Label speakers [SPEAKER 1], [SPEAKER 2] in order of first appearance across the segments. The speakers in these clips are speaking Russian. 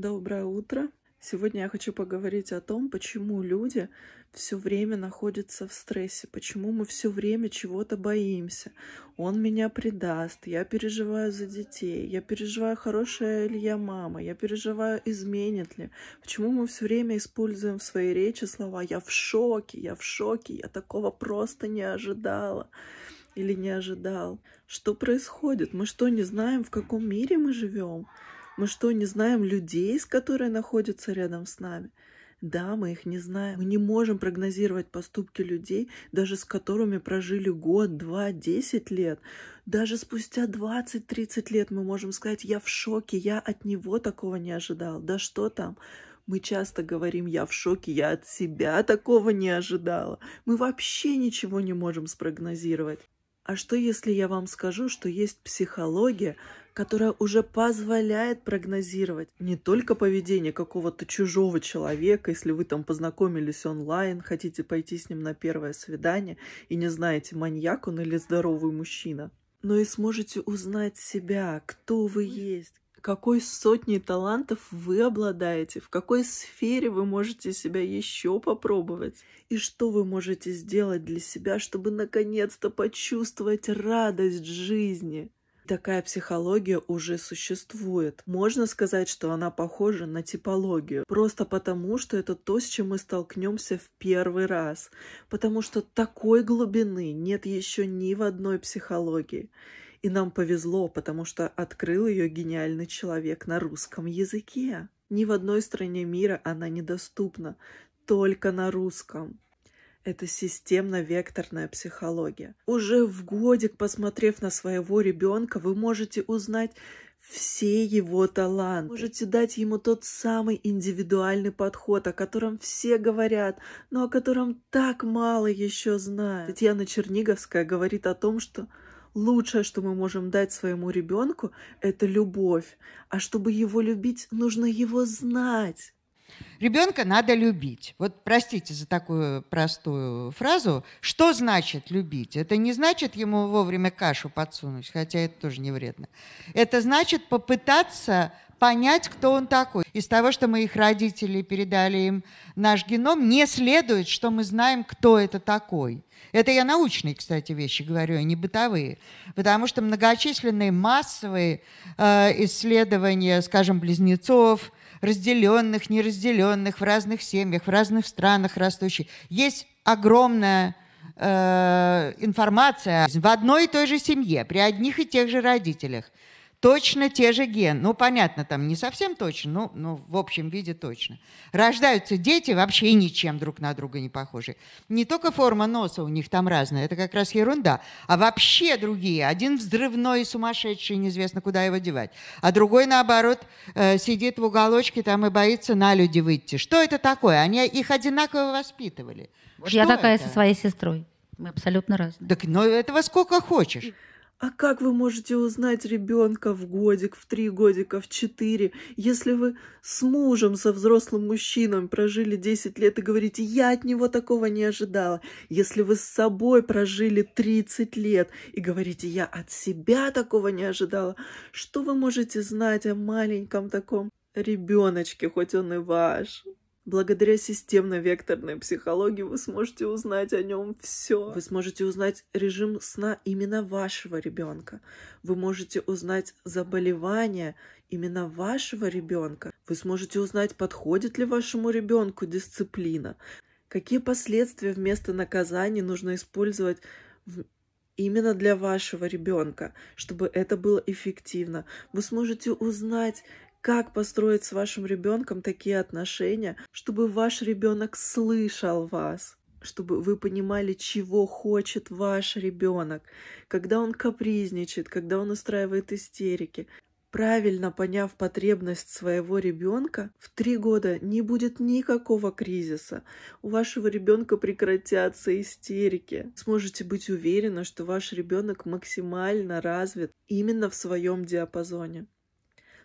[SPEAKER 1] Доброе утро! Сегодня я хочу поговорить о том, почему люди все время находятся в стрессе, почему мы все время чего-то боимся. Он меня предаст, я переживаю за детей, я переживаю, хорошая ли я мама, я переживаю, изменит ли. Почему мы все время используем в своей речи слова «я в шоке», «я в шоке», «я такого просто не ожидала» или не ожидал. Что происходит? Мы что, не знаем, в каком мире мы живем? Мы что, не знаем людей, с которыми находятся рядом с нами? Да, мы их не знаем. Мы не можем прогнозировать поступки людей, даже с которыми прожили год, два, десять лет. Даже спустя двадцать, тридцать лет мы можем сказать, я в шоке, я от него такого не ожидал. Да что там? Мы часто говорим, я в шоке, я от себя такого не ожидала. Мы вообще ничего не можем спрогнозировать. А что, если я вам скажу, что есть психология, которая уже позволяет прогнозировать не только поведение какого-то чужого человека, если вы там познакомились онлайн, хотите пойти с ним на первое свидание и не знаете, маньяк он или здоровый мужчина, но и сможете узнать себя, кто вы есть, какой сотни талантов вы обладаете, в какой сфере вы можете себя еще попробовать, и что вы можете сделать для себя, чтобы наконец-то почувствовать радость жизни. Такая психология уже существует. Можно сказать, что она похожа на типологию, просто потому, что это то, с чем мы столкнемся в первый раз, потому что такой глубины нет еще ни в одной психологии. И нам повезло, потому что открыл ее гениальный человек на русском языке. Ни в одной стране мира она недоступна, только на русском это системно-векторная психология. Уже в годик, посмотрев на своего ребенка, вы можете узнать все его таланты. Можете дать ему тот самый индивидуальный подход, о котором все говорят, но о котором так мало еще знают. Татьяна Черниговская говорит о том, что лучшее, что мы можем дать своему ребенку, это любовь. А чтобы его любить, нужно его
[SPEAKER 2] знать. Ребенка надо любить. Вот простите за такую простую фразу. Что значит любить? Это не значит ему вовремя кашу подсунуть, хотя это тоже не вредно. Это значит попытаться понять, кто он такой. Из того, что мы их родители передали им наш геном, не следует, что мы знаем, кто это такой. Это я научные, кстати, вещи говорю, а не бытовые. Потому что многочисленные массовые э, исследования, скажем, близнецов – разделенных, неразделенных, в разных семьях, в разных странах растущих. Есть огромная э, информация в одной и той же семье, при одних и тех же родителях точно те же гены. Ну, понятно, там не совсем точно, но, но в общем виде точно. Рождаются дети вообще ничем друг на друга не похожи. Не только форма носа у них там разная, это как раз ерунда, а вообще другие. Один взрывной и сумасшедший, неизвестно, куда его девать. А другой, наоборот, э, сидит в уголочке там и боится на люди выйти. Что это такое? Они их одинаково воспитывали. Вот я такая это? со своей сестрой. Мы абсолютно разные. Так, ну этого сколько хочешь. А как
[SPEAKER 1] вы можете узнать ребенка в годик, в три годика, в четыре, если вы с мужем, со взрослым мужчином прожили 10 лет и говорите, я от него такого не ожидала? Если вы с собой прожили 30 лет и говорите, я от себя такого не ожидала, что вы можете знать о маленьком таком ребеночке, хоть он и ваш? Благодаря системно-векторной психологии вы сможете узнать о нем все. Вы сможете узнать режим сна именно вашего ребенка. Вы можете узнать заболевания именно вашего ребенка. Вы сможете узнать, подходит ли вашему ребенку дисциплина. Какие последствия вместо наказаний нужно использовать именно для вашего ребенка, чтобы это было эффективно. Вы сможете узнать, как построить с вашим ребенком такие отношения, чтобы ваш ребенок слышал вас? чтобы вы понимали, чего хочет ваш ребенок, когда он капризничает, когда он устраивает истерики. Правильно поняв потребность своего ребенка, в три года не будет никакого кризиса. У вашего ребенка прекратятся истерики. Сможете быть уверены, что ваш ребенок максимально развит именно в своем диапазоне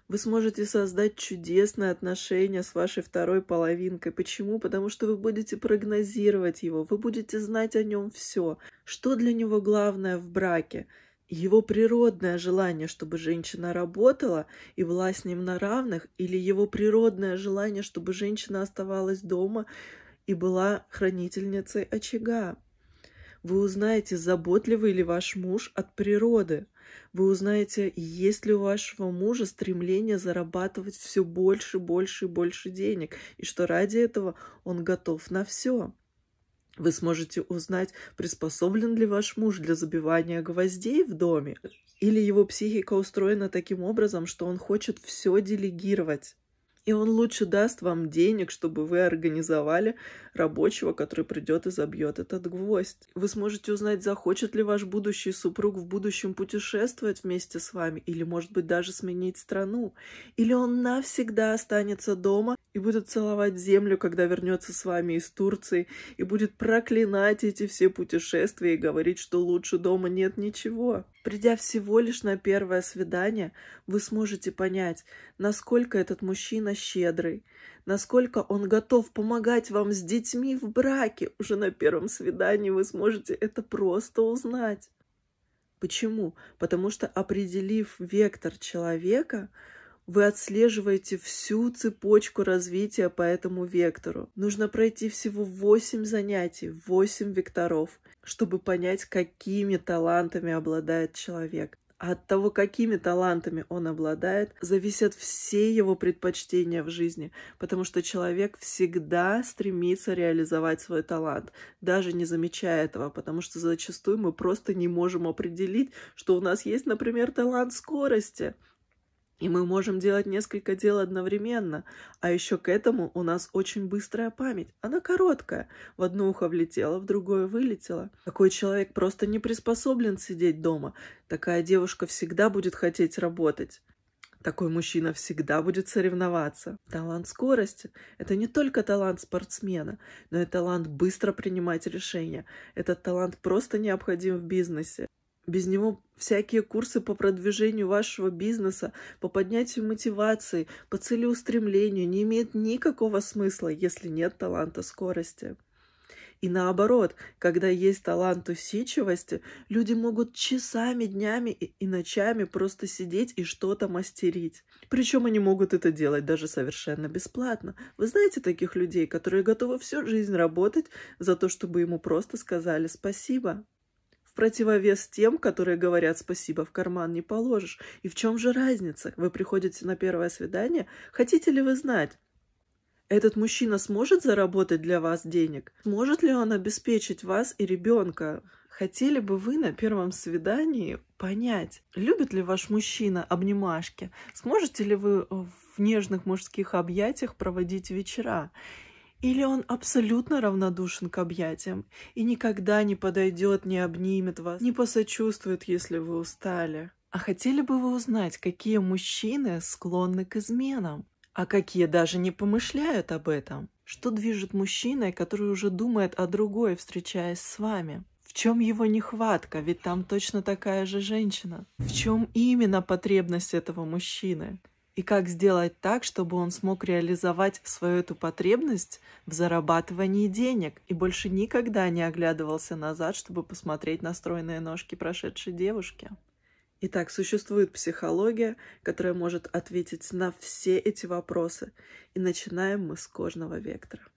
[SPEAKER 1] вы сможете создать чудесные отношения с вашей второй половинкой. Почему? Потому что вы будете прогнозировать его, вы будете знать о нем все. Что для него главное в браке? Его природное желание, чтобы женщина работала и была с ним на равных, или его природное желание, чтобы женщина оставалась дома и была хранительницей очага. Вы узнаете, заботливый ли ваш муж от природы, вы узнаете, есть ли у вашего мужа стремление зарабатывать все больше, больше и больше денег, и что ради этого он готов на все. Вы сможете узнать, приспособлен ли ваш муж для забивания гвоздей в доме, или его психика устроена таким образом, что он хочет все делегировать. И он лучше даст вам денег, чтобы вы организовали рабочего, который придет и забьет этот гвоздь. Вы сможете узнать, захочет ли ваш будущий супруг в будущем путешествовать вместе с вами, или, может быть, даже сменить страну. Или он навсегда останется дома и будет целовать землю, когда вернется с вами из Турции, и будет проклинать эти все путешествия и говорить, что лучше дома нет ничего. Придя всего лишь на первое свидание, вы сможете понять, насколько этот мужчина щедрый, насколько он готов помогать вам с детьми в браке. Уже на первом свидании вы сможете это просто узнать. Почему? Потому что определив вектор человека, вы отслеживаете всю цепочку развития по этому вектору. Нужно пройти всего 8 занятий, 8 векторов, чтобы понять, какими талантами обладает человек. А от того, какими талантами он обладает, зависят все его предпочтения в жизни, потому что человек всегда стремится реализовать свой талант, даже не замечая этого, потому что зачастую мы просто не можем определить, что у нас есть, например, талант скорости. И мы можем делать несколько дел одновременно. А еще к этому у нас очень быстрая память. Она короткая. В одно ухо влетело, в другое вылетело. Такой человек просто не приспособлен сидеть дома. Такая девушка всегда будет хотеть работать. Такой мужчина всегда будет соревноваться. Талант скорости – это не только талант спортсмена, но и талант быстро принимать решения. Этот талант просто необходим в бизнесе. Без него всякие курсы по продвижению вашего бизнеса, по поднятию мотивации, по целеустремлению не имеют никакого смысла, если нет таланта скорости. И наоборот, когда есть талант усидчивости, люди могут часами, днями и ночами просто сидеть и что-то мастерить. Причем они могут это делать даже совершенно бесплатно. Вы знаете таких людей, которые готовы всю жизнь работать за то, чтобы ему просто сказали спасибо? в противовес тем, которые говорят «спасибо в карман не положишь». И в чем же разница? Вы приходите на первое свидание, хотите ли вы знать, этот мужчина сможет заработать для вас денег? Может ли он обеспечить вас и ребенка? Хотели бы вы на первом свидании понять, любит ли ваш мужчина обнимашки? Сможете ли вы э, в нежных мужских объятиях проводить вечера? Или он абсолютно равнодушен к объятиям и никогда не подойдет, не обнимет вас, не посочувствует, если вы устали. А хотели бы вы узнать, какие мужчины склонны к изменам, а какие даже не помышляют об этом? Что движет мужчиной, который уже думает о другой, встречаясь с вами? В чем его нехватка, ведь там точно такая же женщина? В чем именно потребность этого мужчины? и как сделать так, чтобы он смог реализовать свою эту потребность в зарабатывании денег и больше никогда не оглядывался назад, чтобы посмотреть настроенные ножки прошедшей девушки. Итак, существует психология, которая может ответить на все эти вопросы. И начинаем мы с кожного вектора.